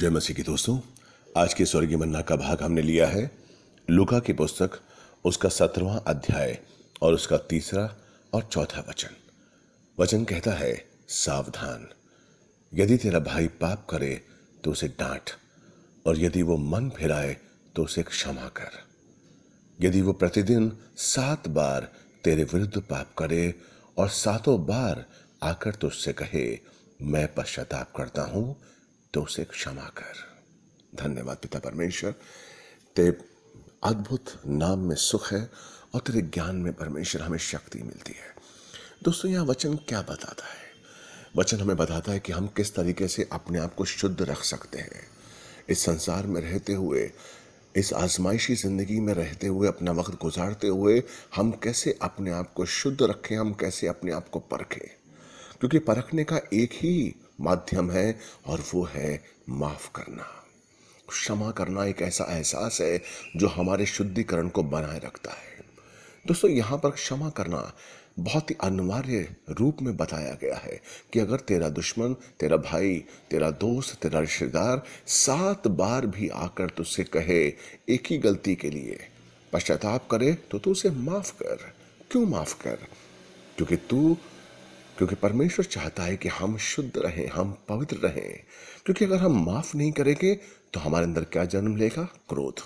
जय मसीह के दोस्तों आज के स्वर्गीय मन्ना का भाग हमने लिया है लुका की पुस्तक उसका सत्रवा अध्याय और उसका तीसरा और चौथा वचन वचन कहता है सावधान यदि तेरा भाई पाप करे तो उसे डांट और यदि वो मन फिराए तो उसे क्षमा कर यदि वो प्रतिदिन सात बार तेरे विरुद्ध पाप करे और सातों बार आकर तुझसे कहे मैं पश्चाताप करता हूं तो उसे क्षमा कर धन्यवाद पिता परमेश्वर तेरे अद्भुत नाम में सुख है और तेरे ज्ञान में परमेश्वर हमें शक्ति मिलती है दोस्तों यह वचन क्या बताता है वचन हमें बताता है कि हम किस तरीके से अपने आप को शुद्ध रख सकते हैं इस संसार में रहते हुए इस आजमाइशी ज़िंदगी में रहते हुए अपना वक्त गुजारते हुए हम कैसे अपने आप को शुद्ध रखें हम कैसे अपने आप को परखें क्योंकि परखने का एक ही माध्यम है और वो है माफ़ करना क्षमा करना एक ऐसा एहसास है जो हमारे शुद्धिकरण को बनाए रखता है दोस्तों यहां पर क्षमा करना बहुत ही अनिवार्य रूप में बताया गया है कि अगर तेरा दुश्मन तेरा भाई तेरा दोस्त तेरा रिश्तेदार सात बार भी आकर तुझसे कहे एक ही गलती के लिए पश्चाताप करे तो तू उसे माफ़ कर क्यों माफ़ कर क्योंकि तू क्योंकि परमेश्वर चाहता है कि हम शुद्ध रहें हम पवित्र रहें क्योंकि अगर हम माफ़ नहीं करेंगे तो हमारे अंदर क्या जन्म लेगा क्रोध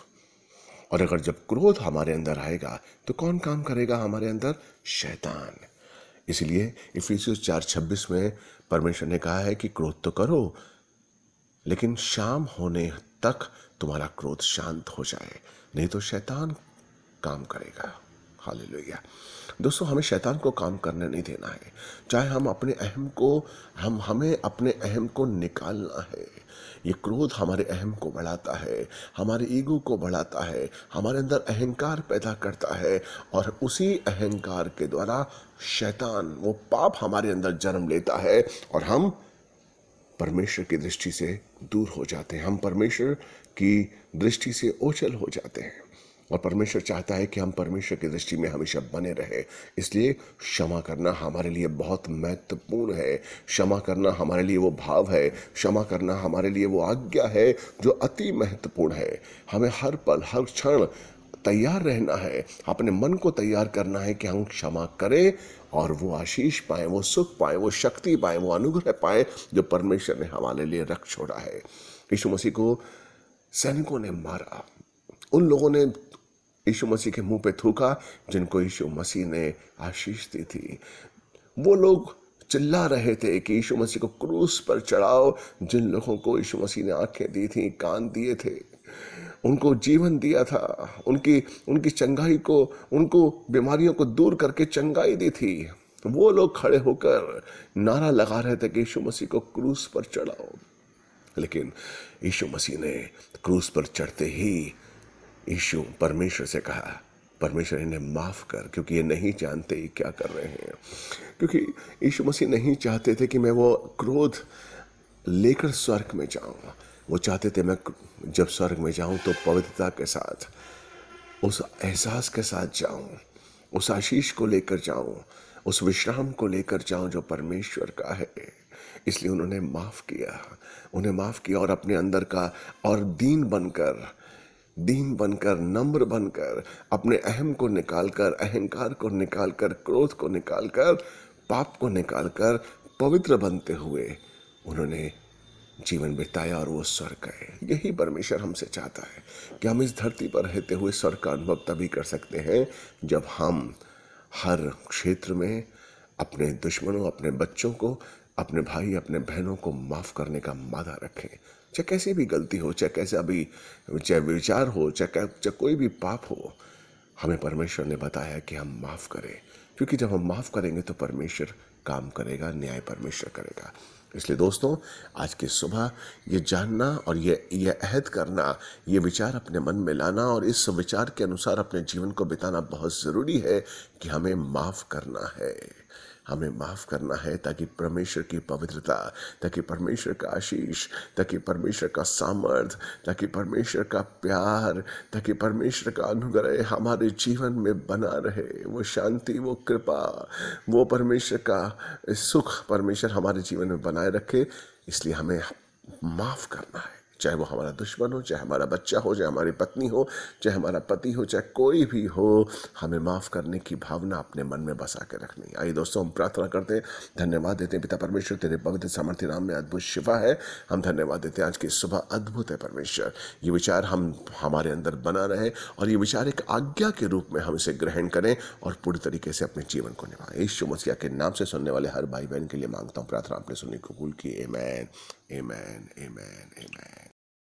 और अगर जब क्रोध हमारे अंदर आएगा तो कौन काम करेगा हमारे अंदर शैतान इसलिए इफिसियोस चार छब्बीस में परमेश्वर ने कहा है कि क्रोध तो करो लेकिन शाम होने तक तुम्हारा क्रोध शांत हो जाए नहीं तो शैतान काम करेगा हालेलुया दोस्तों हमें शैतान को काम करने नहीं देना है चाहे हम अपने अहम को हम हमें अपने अहम को निकालना है ये क्रोध हमारे अहम को बढ़ाता है हमारे ईगो को बढ़ाता है हमारे अंदर अहंकार पैदा करता है और उसी अहंकार के द्वारा शैतान वो पाप हमारे अंदर जन्म लेता है और हम परमेश्वर की दृष्टि से दूर हो जाते हैं हम परमेश्वर की दृष्टि से ओझल हो जाते हैं और परमेश्वर चाहता है कि हम परमेश्वर की दृष्टि में हमेशा बने रहे इसलिए क्षमा करना हमारे लिए बहुत महत्वपूर्ण है क्षमा करना हमारे लिए वो भाव है क्षमा करना हमारे लिए वो आज्ञा है जो अति महत्वपूर्ण है हमें हर पल हर क्षण तैयार रहना है अपने मन को तैयार करना है कि हम क्षमा करें और वो आशीष पाएँ वो सुख पाएँ वो शक्ति पाएँ वो अनुग्रह पाएँ जो परमेश्वर ने हमारे लिए रख छोड़ा है यीशु मसीह को सैनिकों ने मारा उन लोगों ने यीशु मसीह के मुंह पे थूका जिनको यीशु मसीह ने आशीष दी थी वो लोग चिल्ला रहे थे कि यीशु मसीह को क्रूस पर चढ़ाओ जिन लोगों को यीशु मसीह ने आंखें दी थी कान दिए थे उनको जीवन दिया था उनकी उनकी चंगाई को उनको बीमारियों को दूर करके चंगाई दी थी वो लोग खड़े होकर नारा लगा रहे थे कि यीशु मसीह को क्रूस पर चढ़ाओ लेकिन यीशु मसीह ने क्रूस पर चढ़ते ही यीशु परमेश्वर से कहा परमेश्वर इन्हें माफ़ कर क्योंकि ये नहीं जानते ये क्या कर रहे हैं क्योंकि यीशु मसीह नहीं चाहते थे कि मैं वो क्रोध लेकर स्वर्ग में जाऊँ वो चाहते थे मैं जब स्वर्ग में जाऊँ तो पवित्रता के साथ उस एहसास के साथ जाऊँ उस आशीष को लेकर जाऊँ उस विश्राम को लेकर जाऊँ जो परमेश्वर का है इसलिए उन्होंने माफ़ किया उन्हें माफ़ किया और अपने अंदर का और दीन बनकर दीन बनकर नम्र बनकर अपने अहम को निकालकर अहंकार को निकालकर क्रोध को निकालकर पाप को निकालकर पवित्र बनते हुए उन्होंने जीवन बिताया और वो स्वर्ग गए यही परमेश्वर हमसे चाहता है कि हम इस धरती पर रहते हुए स्वर्ग का अनुभव तभी कर सकते हैं जब हम हर क्षेत्र में अपने दुश्मनों अपने बच्चों को अपने भाई अपने बहनों को माफ़ करने का मादा रखें चाहे कैसी भी गलती हो चाहे कैसा भी चाहे विचार हो चाहे चाहे कोई भी पाप हो हमें परमेश्वर ने बताया कि हम माफ़ करें क्योंकि जब हम माफ़ करेंगे तो परमेश्वर काम करेगा न्याय परमेश्वर करेगा इसलिए दोस्तों आज की सुबह ये जानना और ये ये अहद करना ये विचार अपने मन में लाना और इस विचार के अनुसार अपने जीवन को बिताना बहुत ज़रूरी है कि हमें माफ़ करना है हमें माफ़ करना है ताकि परमेश्वर की पवित्रता ताकि परमेश्वर का आशीष ताकि परमेश्वर का सामर्थ्य ताकि परमेश्वर का प्यार ताकि परमेश्वर का अनुग्रह हमारे जीवन में बना रहे वो शांति वो कृपा वो परमेश्वर का सुख परमेश्वर हमारे जीवन में बनाए रखे इसलिए हमें माफ़ करना है चाहे वो हमारा दुश्मन हो चाहे हमारा बच्चा हो चाहे हमारी पत्नी हो चाहे हमारा पति हो चाहे कोई भी हो हमें माफ़ करने की भावना अपने मन में बसा के रखनी आइए दोस्तों हम प्रार्थना करते हैं धन्यवाद देते हैं पिता परमेश्वर तेरे पवित्र सामर्थ्य नाम में अद्भुत शिफा है हम धन्यवाद देते हैं आज की सुबह अद्भुत है परमेश्वर ये विचार हम हमारे अंदर बना रहे और ये विचार एक आज्ञा के रूप में हम इसे ग्रहण करें और पूरी तरीके से अपने जीवन को निभाएं ईश्व मसीह के नाम से सुनने वाले हर भाई बहन के लिए मांगता हूँ प्रार्थना आपने सुनने को कबूल की ए Amen. Amen. Amen.